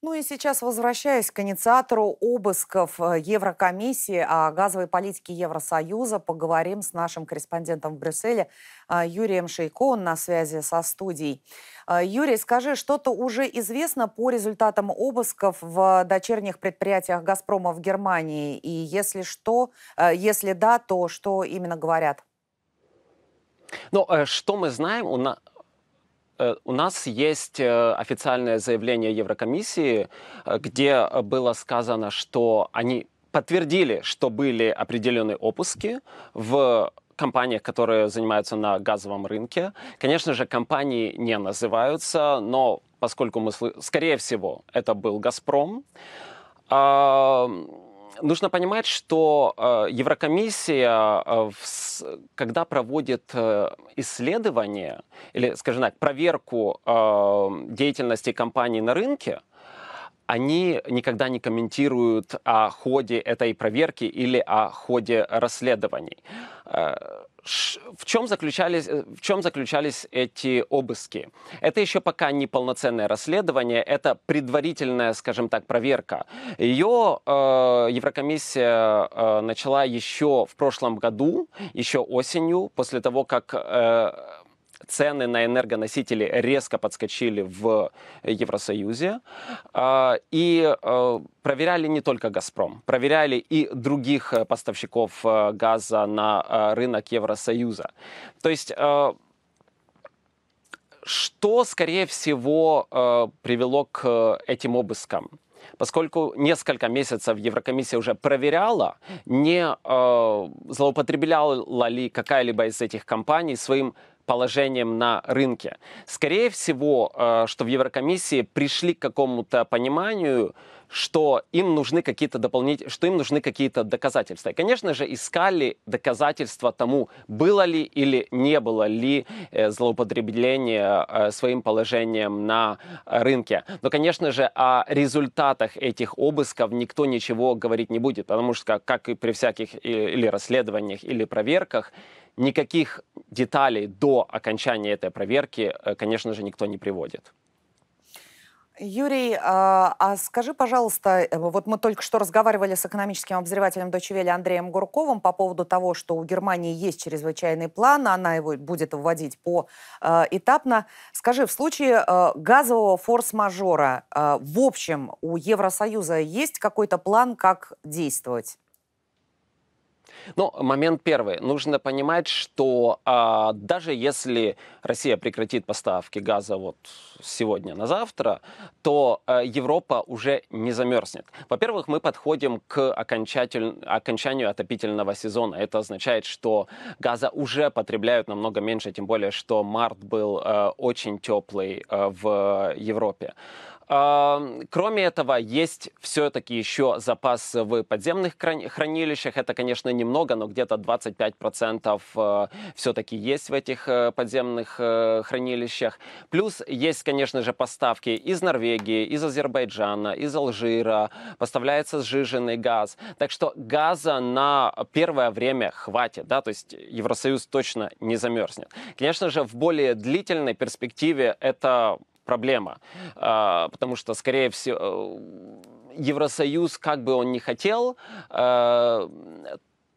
Ну и сейчас, возвращаясь к инициатору обысков э, Еврокомиссии о газовой политике Евросоюза, поговорим с нашим корреспондентом в Брюсселе э, Юрием Шейко. Он на связи со студией. Э, Юрий, скажи, что-то уже известно по результатам обысков в дочерних предприятиях «Газпрома» в Германии? И если что, если да, то что именно говорят? Но ну, что мы знаем, Э, у нас есть э, официальное заявление Еврокомиссии, э, где было сказано, что они подтвердили, что были определенные опуски в компаниях, которые занимаются на газовом рынке. Конечно же, компании не называются, но поскольку мы, скорее всего, это был «Газпром», нужно понимать, что э, Еврокомиссия, э, когда проводит э, исследование, или, скажем так, проверку деятельности компаний на рынке, они никогда не комментируют о ходе этой проверки или о ходе расследований в чем заключались, э, в чем заключались эти обыски? Это еще пока не полноценное расследование, это предварительная, скажем так, проверка. Ее э, Еврокомиссия э, начала еще в прошлом году, еще осенью, после того, как э, цены на энергоносители резко подскочили в Евросоюзе. А, и а, проверяли не только «Газпром», проверяли и других э, поставщиков э, газа на э, рынок Евросоюза. То есть что, скорее всего, привело к этим обыскам? поскольку несколько месяцев Еврокомиссия уже проверяла, не э, злоупотребляла ли какая-либо из этих компаний своим положением на рынке. Скорее всего, э, что в Еврокомиссии пришли к какому-то пониманию, что им нужны какие-то дополнительные, что им нужны какие-то доказательства. И, конечно же, искали доказательства тому, было ли или не было ли э, злоупотребление э, своим положением на рынке. Но, конечно же, о результатах этих обысков никто ничего говорить не будет, потому что, как и при всяких или расследованиях, или проверках, никаких деталей до окончания этой проверки, э, конечно же, никто не приводит. Юрий, а, а скажи, пожалуйста, э, вот мы только что разговаривали с экономическим обозревателем Deutsche Welle Андреем Гурковым по поводу того, что у Германии есть чрезвычайный план, она его будет вводить по э, этапно. Скажи, в случае газового форс-мажора, в общем, у Евросоюза есть какой-то план, как действовать? Ну, момент первый. Нужно понимать, что а, даже если Россия прекратит поставки газа вот сегодня на завтра, то а, Европа уже не замерзнет. Во-первых, мы подходим к окончатель... окончанию отопительного сезона. Это означает, что газа уже потребляют намного меньше, тем более, что март был а, очень теплый а, в Европе. Кроме этого, есть все-таки еще запас в подземных хранилищах. Это, конечно, немного, но где-то 25% э, все-таки есть в этих э, подземных э, хранилищах. Плюс есть, конечно же, поставки из Норвегии, из Азербайджана, из Алжира. Поставляется сжиженный газ. Так что газа на первое время хватит. Да? То есть Евросоюз точно не замерзнет. Конечно же, в более длительной перспективе это проблема. А, потому что, скорее всего, Евросоюз, как бы он ни хотел, а,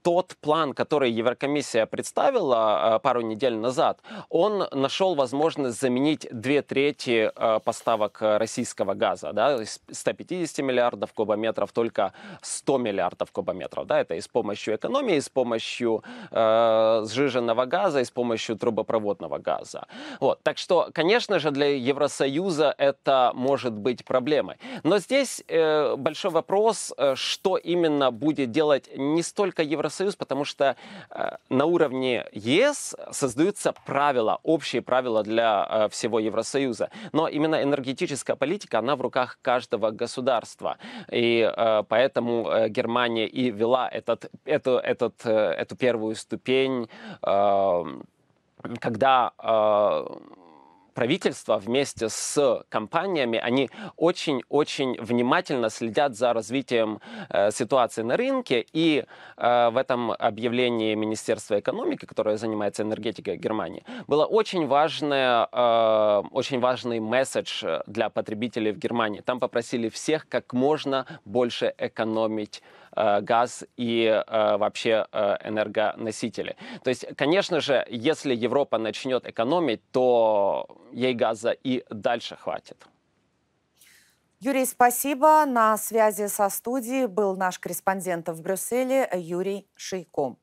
тот план, который Еврокомиссия представила э, пару недель назад, он нашел возможность заменить две трети э, поставок э, российского газа. Да, 150 миллиардов кубометров только 100 миллиардов кубометров. Да, это и с помощью экономии, и с помощью э, сжиженного газа, и с помощью трубопроводного газа. Вот. Так что, конечно же, для Евросоюза это может быть проблемой. Но здесь э, большой вопрос, что именно будет делать не столько Евросоюз, Евросоюз, потому что э, на уровне ЕС создаются правила, общие правила для э, всего Евросоюза. Но именно энергетическая политика, она в руках каждого государства. И э, поэтому э, Германия и вела этот, эту, этот, э, эту первую ступень, э, когда... Э, правительства вместе с компаниями, они очень-очень внимательно следят за развитием э, ситуации на рынке. И э, в этом объявлении Министерства экономики, которое занимается энергетикой Германии, было очень, важное, э, очень важный месседж для потребителей в Германии. Там попросили всех как можно больше экономить Э, газ и э, вообще э, энергоносители. То есть, конечно же, если Европа начнет экономить, то ей газа и дальше хватит. Юрий, спасибо. На связи со студией был наш корреспондент в Брюсселе Юрий Шейком.